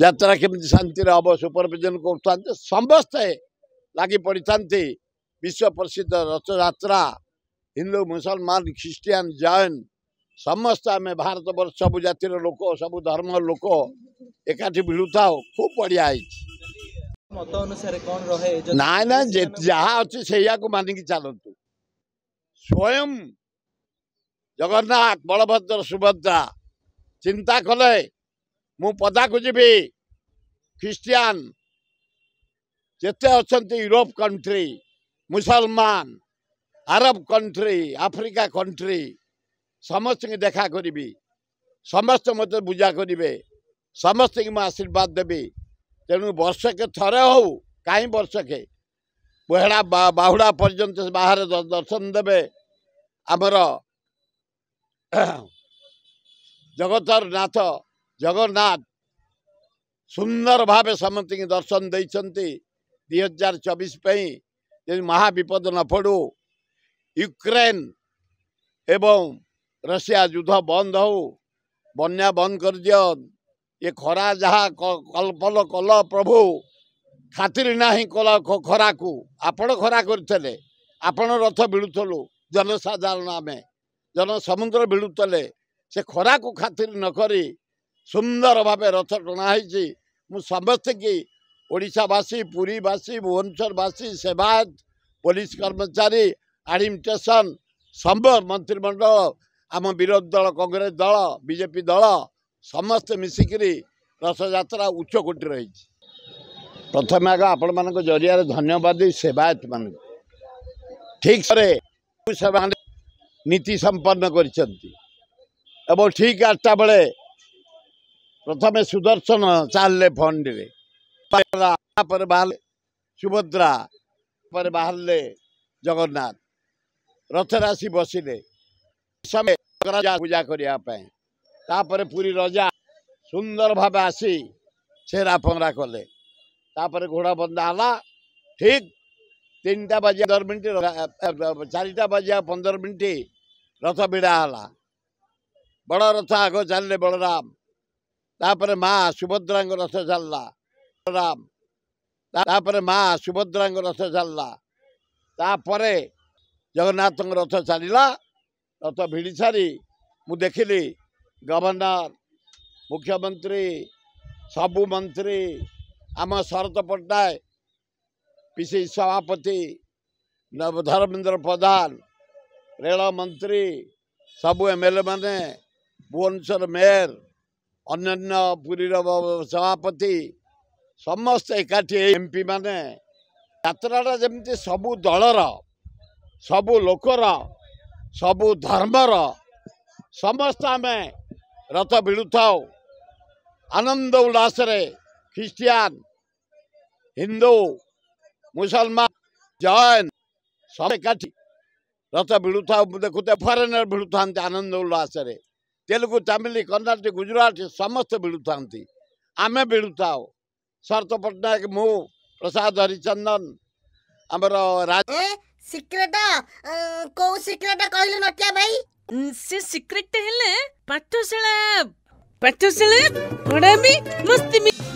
ଯାତ୍ରା କେମିତି ଶାନ୍ତିରେ ହେବ ସୁପରଭିଜନ କରୁଥାନ୍ତି ସମସ୍ତେ ଲାଗି ପଡ଼ିଥାନ୍ତି ବିଶ୍ୱ ପ୍ରସିଦ୍ଧ ରଥଯାତ୍ରା ହିନ୍ଦୁ ମୁସଲମାନ ଖ୍ରୀଷ୍ଟିଆନ ଜୈନ ସମସ୍ତେ ଆମେ ଭାରତବର୍ଷ ସବୁ ଜାତିର ଲୋକ ସବୁ ଧର୍ମର ଲୋକ ଏକାଠି ମିଳୁଥାଉ ଖୁବ୍ ବଢ଼ିଆ ହେଇଛି ନାଇଁ ନାଇଁ ଯାହା ଅଛି ସେଇଆକୁ ମାନିକି ଚାଲନ୍ତୁ ସ୍ୱୟଂ ଜଗନ୍ନାଥ ବଳଭଦ୍ର ସୁଭଦ୍ରା ଚିନ୍ତା କଲେ म पदाखु खन् जति अन्ति युरोप कन्ट्री मुसलमा कंट्री, कन्ट्री आफ्रिका कन्ट्री समस्तो देखाकरबि समस्तो मत पूजा समस्तको म आशीर्वाद दे त थोरै हौ काहीँ वर्षके वेडा बाहुडा पर्यन्त बाहेक दर्शन दबे आमर जगतरनाथ ଜଗନ୍ନାଥ ସୁନ୍ଦର ଭାବେ ସମସ୍ତଙ୍କୁ ଦର୍ଶନ ଦେଇଛନ୍ତି ଦୁଇ ହଜାର ଚବିଶ ପାଇଁ ଯଦି ମହାବିପଦ ନ ପଡ଼ୁ ୟୁକ୍ରେନ୍ ଏବଂ ରଷିଆ ଯୁଦ୍ଧ ବନ୍ଦ ହେଉ ବନ୍ୟା ବନ୍ଦ କରିଦିଅ ଏ ଖରା ଯାହା କଳ୍ପନ କଲ ପ୍ରଭୁ ଖାତିରି ନାହିଁ କଲ ଖରାକୁ ଆପଣ ଖରା କରିଥିଲେ ଆପଣ ରଥ ଭିଡ଼ୁଥିଲୁ ଜନସାଧାରଣ ଆମେ ଜନସମୁଦ୍ର ଭିଡ଼ୁଥିଲେ ସେ ଖରାକୁ ଖାତିର କରି ସୁନ୍ଦର ଭାବେ ରଥ ଟଣା ହେଇଛି ମୁଁ ସମସ୍ତଙ୍କୁ ଓଡ଼ିଶାବାସୀ ପୁରୀବାସୀ ଭୁବନେଶ୍ୱରବାସୀ ସେବାୟତ ପୋଲିସ କର୍ମଚାରୀ ଆଡମିନିଷ୍ଟ୍ରେସନ ସମ୍ଭ ମନ୍ତ୍ରିମଣ୍ଡଳ ଆମ ବିରୋଧୀ ଦଳ କଂଗ୍ରେସ ଦଳ ବିଜେପି ଦଳ ସମସ୍ତେ ମିଶିକିରି ରଥଯାତ୍ରା ଉଚ୍ଚକୋଟି ରହିଛି ପ୍ରଥମେ ଆଗ ଆପଣମାନଙ୍କ ଜରିଆରେ ଧନ୍ୟବାଦ ଦେବି ସେବାୟତମାନଙ୍କୁ ଠିକ୍ ସରେ ସେମାନେ ନୀତି ସମ୍ପନ୍ନ କରିଛନ୍ତି ଏବଂ ଠିକ ଆଠଟା ବେଳେ प्रथम सुदर्शन चलने फंडे पर बाहर सुभद्रा पर बाहर जगन्नाथ रथ राशि बसिले समय राजा पूजा करने पूरी रजा सुंदर भाव आसी छेरा फंगरा कले घोड़ा बंदा हला ठीक तीन टा बजे पंदर मिनट चारिटा बजे पंदर मिनट रथ बिड़ा हला बड़ रथ आग चल बलराम तर मा सुभद्राको रसलाम त मा सुभद्राको रसर तगन्नाथको रथ चालत भिडिस देखिली, देखि मुख्यमंत्री, मुख्यमन्त्री मंत्री, आमा शरद पट्टनायक पिसि सभापति धर्मेन्द्र प्रधान रेमन्त्री सब् एमएलए म भुवन मेयर ଅନ୍ୟାନ୍ୟ ପୁରୀର ସଭାପତି ସମସ୍ତେ ଏକାଠି ଏମ୍ପି ମାନେ ଯାତ୍ରାଟା ଯେମିତି ସବୁ ଦଳର ସବୁ ଲୋକର ସବୁ ଧର୍ମର ସମସ୍ତେ ଆମେ ରଥ ଭିଡ଼ୁଥାଉ ଆନନ୍ଦ ଉଲ୍ଲାସରେ ଖ୍ରୀଷ୍ଟିଆନ ହିନ୍ଦୁ ମୁସଲମାନ ଜୈନ ସବୁ ଏକାଠି ରଥ ଭିଡ଼ୁଥାଉ ଦେଖୁଥାଏ ଫରେନର ଭିଡ଼ୁଥାନ୍ତି ଆନନ୍ଦ ଉଲ୍ଲାସରେ ତେଲୁଗୁ ତାମିଲ କର୍ଣ୍ଣାଟକ ଗୁଜୁରାଟ ସମସ୍ତେ ବିଳୁଥାନ୍ତି ଆମେ ବିଳୁଥାଉ ଶରତ ପଟ୍ଟନାୟକ ମୁଁ ପ୍ରସାଦ ହରିଚନ୍ଦନ ଆମର ସିକ୍ରେଟ କୋଉ ସିକ୍ରେଟ କହିଲୁ ନଟିଆ ଭାଇ ସେ ସିକ୍ରେଟ ହେଲେ ପାଠଶାଳା ପାଠଶାଳା ପଢ଼ାମି ମସ୍ତିମି